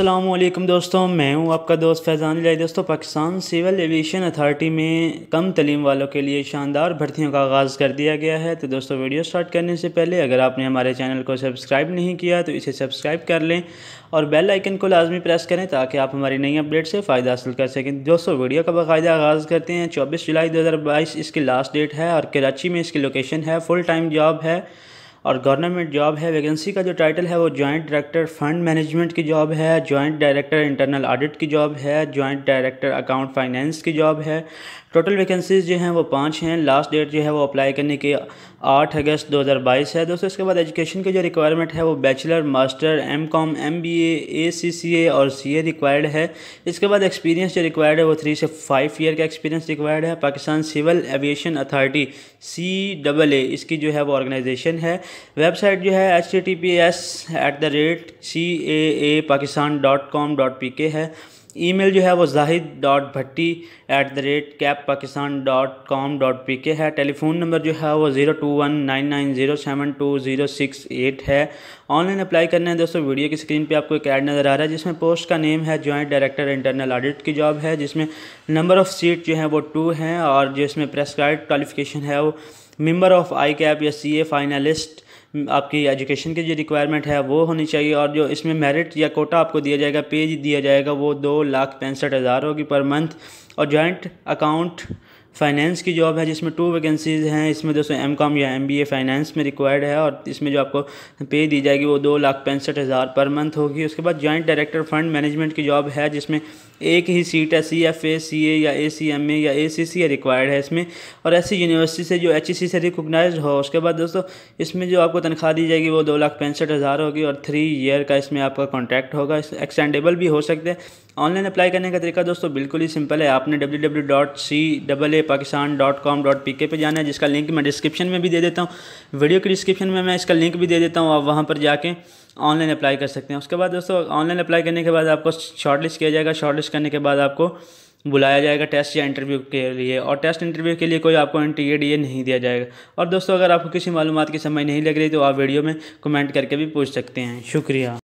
अल्लाम दोस्तों मैं हूं आपका दोस्त फैज़ान लाई दोस्तों पाकिस्तान सिविल एविएशन अथॉरिटी में कम तलीम वालों के लिए शानदार भर्तियों का आगाज़ कर दिया गया है तो दोस्तों वीडियो स्टार्ट करने से पहले अगर आपने हमारे चैनल को सब्सक्राइब नहीं किया तो इसे सब्सक्राइब कर लें और बेल आइकन को लाजमी प्रेस करें ताकि आप हमारी नई अपडेट से फ़ायदा हासिल कर सकें दोस्तों वीडियो का बाकायदा आगाज़ करते हैं चौबीस जुलाई दो इसकी लास्ट डेट है और कराची में इसकी लोकेशन है फुल टाइम जॉब है और गवर्नमेंट जॉब है वैकेंसी का जो टाइटल है वो जॉइंट डायरेक्टर फंड मैनेजमेंट की जॉब है जॉइंट डायरेक्टर इंटरनल ऑडिट की जॉब है जॉइंट डायरेक्टर अकाउंट फाइनेंस की जॉब है टोटल वैकेंसीज़ जो हैं वो पाँच हैं लास्ट डेट जो है वो अप्लाई करने की आठ अगस्त 2022 है दोस्तों इसके बाद एजुकेशन की जो रिक्वायरमेंट है वो bachelor master M com M B A C C A और सी ए रिक्वायर्ड है इसके बाद एक्सपीरियंस जो रिक्वायर्ड है वो थ्री से फाइव ईयर का एक्सपीरियंस रिक्वायर्ड है Pakistan civil aviation authority C double A इसकी जो है वो ऑर्गेनाइजेशन है वेबसाइट जो है H T T P S at the rate C A A Pakistan dot com dot P K है ईमेल जो है वो Zahid dot Bhatti at the rate cap Pakistan dot com dot P K है टेलीफोन नंबर जो है वो zero two one nine nine zero seven two zero six eight है online apply करना है दोस्तों वीडियो की स्क्रीन पे आपको एक ऐड नज़र आ रहा है जिसमें पोस्ट का नेम है जॉइंट डायरेक्टर इंटरनल ऑडिट की जॉब है जिसमें नंबर ऑफ़ सीट जो है वो टू हैं और जिसमें प्रेस्क्राइब क्वालिफिकेशन है वो मेम्बर ऑफ़ आई कैप या सी ए फाइनलिस्ट हम्म, आपकी एजुकेशन की जो रिक्वायरमेंट है वो होनी चाहिए और जो इसमें मेरिट या कोटा आपको दिया जाएगा पेज दिया जाएगा वो दो लाख पैंसठ हज़ार होगी पर मंथ और जॉइंट अकाउंट फाइनेंस की जॉब है जिसमें टू वैकेंसीज़ हैं इसमें दोस्तों एम कॉम या एम बी ए फाइनेंस में रिक्वायर्ड है और इसमें जो आपको पे दी जाएगी वो दो लाख पैंसठ हज़ार पर मंथ होगी उसके बाद जॉइंट डायरेक्टर फंड मैनेजमेंट की जॉब है जिसमें एक ही सीट है सी एफ ए सी ए या ए सी एम ए या ए सी सी रिक्वायर्ड है इसमें और ऐसी यूनिवर्सिटी से जो एच ई सी से रिकोगनाइज हो उसके बाद दोस्तों इसमें जो आपको तनख्वाह दी जाएगी वो दो लाख पैंसठ हज़ार होगी और थ्री ईयर का इसमें आपका कॉन्ट्रैक्ट होगा एक्सटेंडेबल भी हो सकते हैं ऑनलाइन अप्लाई करने का तरीका दोस्तों बिल्कुल ही सिंपल है आपने W W dot C double A Pakistan dot com dot P K पर जाना है जिसका लिंक मैं डिस्क्रिप्शन में भी दे देता हूँ वीडियो के डिस्क्रिप्शन में मैं इसका लिंक भी दे देता हूँ आप वहाँ पर जाके ऑनलाइन अप्लाई कर सकते हैं उसके बाद दोस्तों ऑनलाइन अप्लाई करने के बाद आपको शॉर्ट लिस्ट किया जाएगा शॉर्ट लिस्ट करने के बाद आपको बुलाया जाएगा टेस्ट या इंटरव्यू के लिए और टेस्ट इंटरव्यू के लिए कोई आपको एंटी डी नहीं दिया जाएगा और दोस्तों अगर आपको किसी मालूम की समझ नहीं लग रही तो आप वीडियो में कमेंट करके भी पूछ सकते हैं शुक्रिया